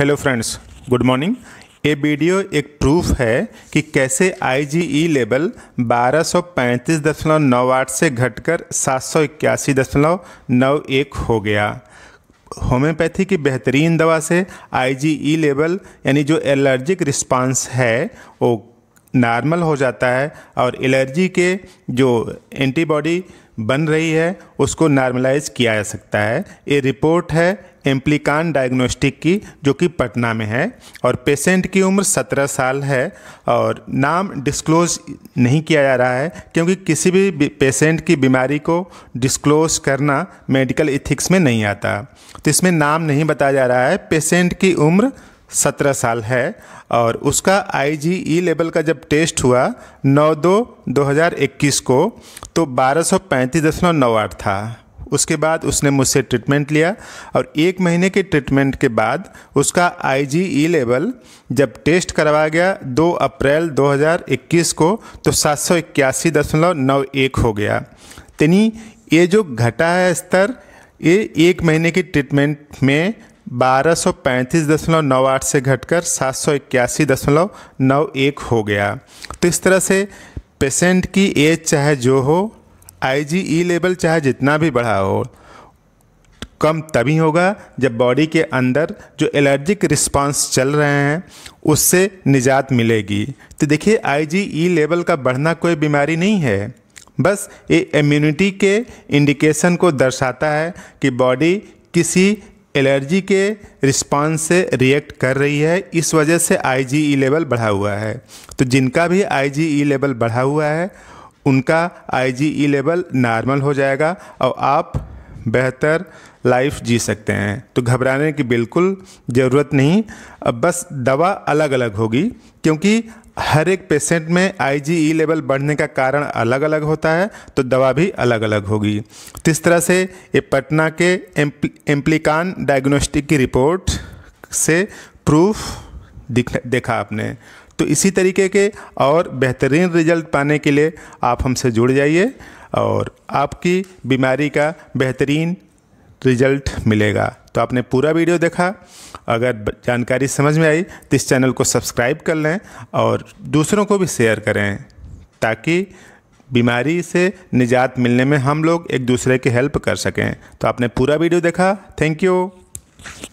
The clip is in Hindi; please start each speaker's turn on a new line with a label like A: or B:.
A: हेलो फ्रेंड्स गुड मॉर्निंग ये वीडियो एक प्रूफ है कि कैसे आईजीई लेवल 1235.9 आठ से घटकर सात हो गया होम्योपैथी की बेहतरीन दवा से आईजीई लेवल e यानी जो एलर्जिक रिस्पांस है वो नॉर्मल हो जाता है और एलर्जी के जो एंटीबॉडी बन रही है उसको नॉर्मलाइज किया जा सकता है ये रिपोर्ट है एम्प्लिकान डायग्नोस्टिक की जो कि पटना में है और पेशेंट की उम्र 17 साल है और नाम डिस्क्लोज नहीं किया जा रहा है क्योंकि किसी भी पेशेंट की बीमारी को डिस्क्लोज करना मेडिकल इथिक्स में नहीं आता तो इसमें नाम नहीं बताया जा रहा है पेशेंट की उम्र सत्रह साल है और उसका आई जी ई लेवल का जब टेस्ट हुआ नौ दो दो हज़ार इक्कीस को तो बारह सौ पैंतीस दशमलव नौ आठ था उसके बाद उसने मुझसे ट्रीटमेंट लिया और एक महीने के ट्रीटमेंट के बाद उसका आई जी ई लेवल जब टेस्ट करवाया गया दो अप्रैल दो हज़ार इक्कीस को तो सात सौ इक्यासी दशमलव नौ एक हो गया यानी ये जो घटा है स्तर ये एक महीने के ट्रीटमेंट में 1235.98 से घटकर सात हो गया तो इस तरह से पेशेंट की एज चाहे जो हो आई लेवल e चाहे जितना भी बढ़ा हो कम तभी होगा जब बॉडी के अंदर जो एलर्जिक रिस्पांस चल रहे हैं उससे निजात मिलेगी तो देखिए आई लेवल e का बढ़ना कोई बीमारी नहीं है बस ये इम्यूनिटी के इंडिकेशन को दर्शाता है कि बॉडी किसी एलर्जी के रिस्पांस से रिएक्ट कर रही है इस वजह से आईजीई e लेवल बढ़ा हुआ है तो जिनका भी आईजीई e लेवल बढ़ा हुआ है उनका आईजीई e लेवल नॉर्मल हो जाएगा और आप बेहतर लाइफ जी सकते हैं तो घबराने की बिल्कुल ज़रूरत नहीं अब बस दवा अलग अलग होगी क्योंकि हर एक पेशेंट में ई लेवल e बढ़ने का कारण अलग अलग होता है तो दवा भी अलग अलग होगी तो इस तरह से ये पटना के एम्प्लिकान डायग्नोस्टिक की रिपोर्ट से प्रूफ देखा आपने तो इसी तरीके के और बेहतरीन रिजल्ट पाने के लिए आप हमसे जुड़ जाइए और आपकी बीमारी का बेहतरीन रिजल्ट मिलेगा तो आपने पूरा वीडियो देखा अगर जानकारी समझ में आई तो इस चैनल को सब्सक्राइब कर लें और दूसरों को भी शेयर करें ताकि बीमारी से निजात मिलने में हम लोग एक दूसरे की हेल्प कर सकें तो आपने पूरा वीडियो देखा थैंक यू